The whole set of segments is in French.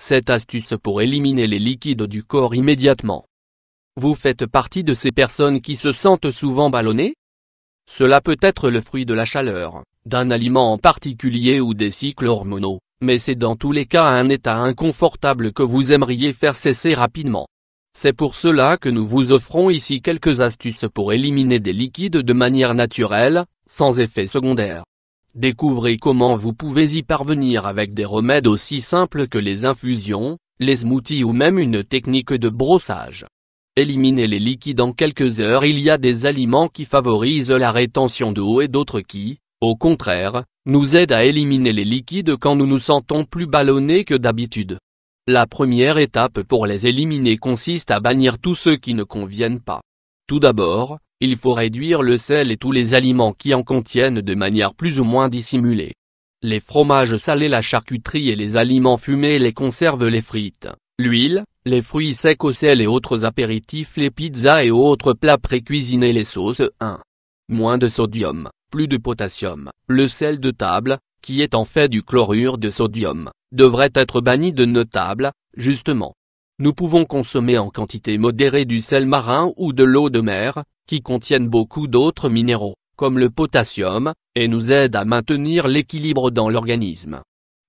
Cette astuce pour éliminer les liquides du corps immédiatement. Vous faites partie de ces personnes qui se sentent souvent ballonnées Cela peut être le fruit de la chaleur, d'un aliment en particulier ou des cycles hormonaux, mais c'est dans tous les cas un état inconfortable que vous aimeriez faire cesser rapidement. C'est pour cela que nous vous offrons ici quelques astuces pour éliminer des liquides de manière naturelle, sans effet secondaire. Découvrez comment vous pouvez y parvenir avec des remèdes aussi simples que les infusions, les smoothies ou même une technique de brossage. Éliminer les liquides en quelques heures Il y a des aliments qui favorisent la rétention d'eau et d'autres qui, au contraire, nous aident à éliminer les liquides quand nous nous sentons plus ballonnés que d'habitude. La première étape pour les éliminer consiste à bannir tous ceux qui ne conviennent pas. Tout d'abord, il faut réduire le sel et tous les aliments qui en contiennent de manière plus ou moins dissimulée. Les fromages salés la charcuterie et les aliments fumés les conserves les frites, l'huile, les fruits secs au sel et autres apéritifs les pizzas et autres plats pré-cuisinés, les sauces 1. Hein. Moins de sodium, plus de potassium, le sel de table, qui est en fait du chlorure de sodium, devrait être banni de nos tables, justement. Nous pouvons consommer en quantité modérée du sel marin ou de l'eau de mer, qui contiennent beaucoup d'autres minéraux, comme le potassium, et nous aident à maintenir l'équilibre dans l'organisme.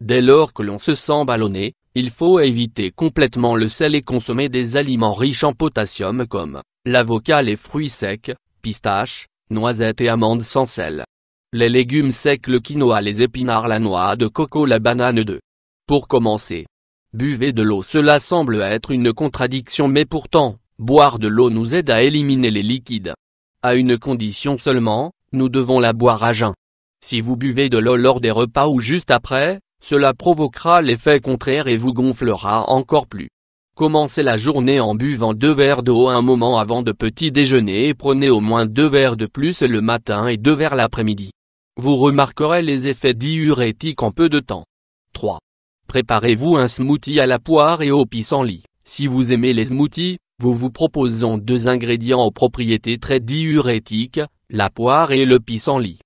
Dès lors que l'on se sent ballonné, il faut éviter complètement le sel et consommer des aliments riches en potassium comme l'avocat, les fruits secs, pistaches, noisettes et amandes sans sel. Les légumes secs le quinoa, les épinards, la noix de coco, la banane de. Pour commencer, buvez de l'eau. Cela semble être une contradiction mais pourtant, Boire de l'eau nous aide à éliminer les liquides. À une condition seulement, nous devons la boire à jeun. Si vous buvez de l'eau lors des repas ou juste après, cela provoquera l'effet contraire et vous gonflera encore plus. Commencez la journée en buvant deux verres d'eau un moment avant de petit déjeuner et prenez au moins deux verres de plus le matin et deux verres l'après-midi. Vous remarquerez les effets diurétiques en peu de temps. 3. Préparez-vous un smoothie à la poire et au pissenlit. Si vous aimez les smoothies, vous vous proposons deux ingrédients aux propriétés très diurétiques, la poire et le pissenlit.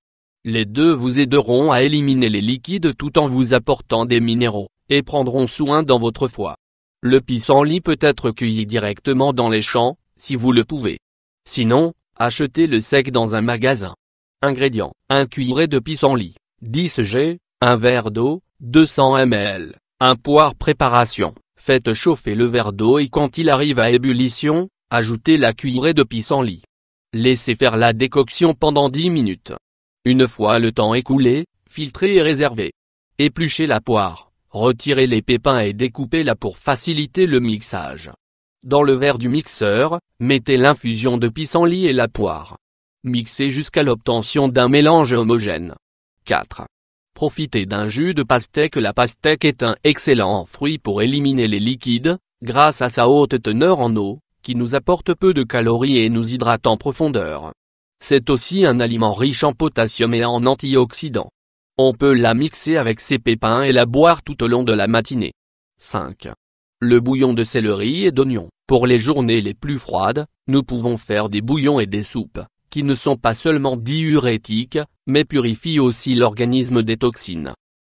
Les deux vous aideront à éliminer les liquides tout en vous apportant des minéraux, et prendront soin dans votre foie. Le pissenlit peut être cueilli directement dans les champs, si vous le pouvez. Sinon, achetez-le sec dans un magasin. Ingrédients. 1 cuillerée de pissenlit, 10 g, 1 verre d'eau, 200 ml, 1 poire préparation. Faites chauffer le verre d'eau et quand il arrive à ébullition, ajoutez la cuillerée de pissenlit. Laissez faire la décoction pendant 10 minutes. Une fois le temps écoulé, filtrez et réservez. Épluchez la poire, retirez les pépins et découpez-la pour faciliter le mixage. Dans le verre du mixeur, mettez l'infusion de pissenlit et la poire. Mixez jusqu'à l'obtention d'un mélange homogène. 4. Profitez d'un jus de pastèque La pastèque est un excellent fruit pour éliminer les liquides, grâce à sa haute teneur en eau, qui nous apporte peu de calories et nous hydrate en profondeur. C'est aussi un aliment riche en potassium et en antioxydants. On peut la mixer avec ses pépins et la boire tout au long de la matinée. 5. Le bouillon de céleri et d'oignon. Pour les journées les plus froides, nous pouvons faire des bouillons et des soupes qui ne sont pas seulement diurétiques, mais purifient aussi l'organisme des toxines.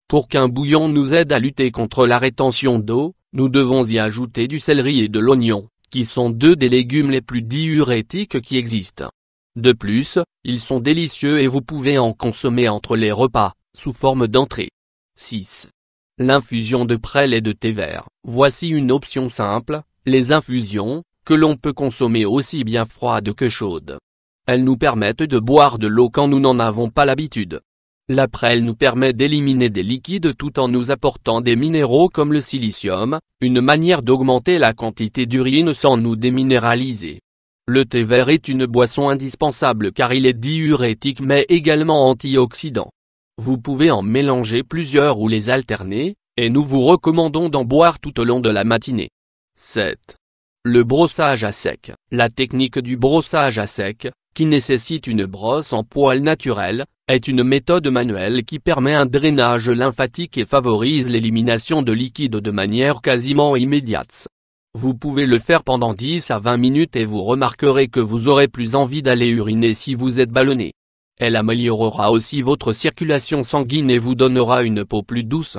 Pour qu'un bouillon nous aide à lutter contre la rétention d'eau, nous devons y ajouter du céleri et de l'oignon, qui sont deux des légumes les plus diurétiques qui existent. De plus, ils sont délicieux et vous pouvez en consommer entre les repas, sous forme d'entrée. 6. L'infusion de prêle et de thé vert. Voici une option simple, les infusions, que l'on peut consommer aussi bien froide que chaude. Elles nous permettent de boire de l'eau quand nous n'en avons pas l'habitude. La prêle nous permet d'éliminer des liquides tout en nous apportant des minéraux comme le silicium, une manière d'augmenter la quantité d'urine sans nous déminéraliser. Le thé vert est une boisson indispensable car il est diurétique mais également antioxydant. Vous pouvez en mélanger plusieurs ou les alterner, et nous vous recommandons d'en boire tout au long de la matinée. 7. Le brossage à sec. La technique du brossage à sec, qui nécessite une brosse en poils naturels, est une méthode manuelle qui permet un drainage lymphatique et favorise l'élimination de liquide de manière quasiment immédiate. Vous pouvez le faire pendant 10 à 20 minutes et vous remarquerez que vous aurez plus envie d'aller uriner si vous êtes ballonné. Elle améliorera aussi votre circulation sanguine et vous donnera une peau plus douce.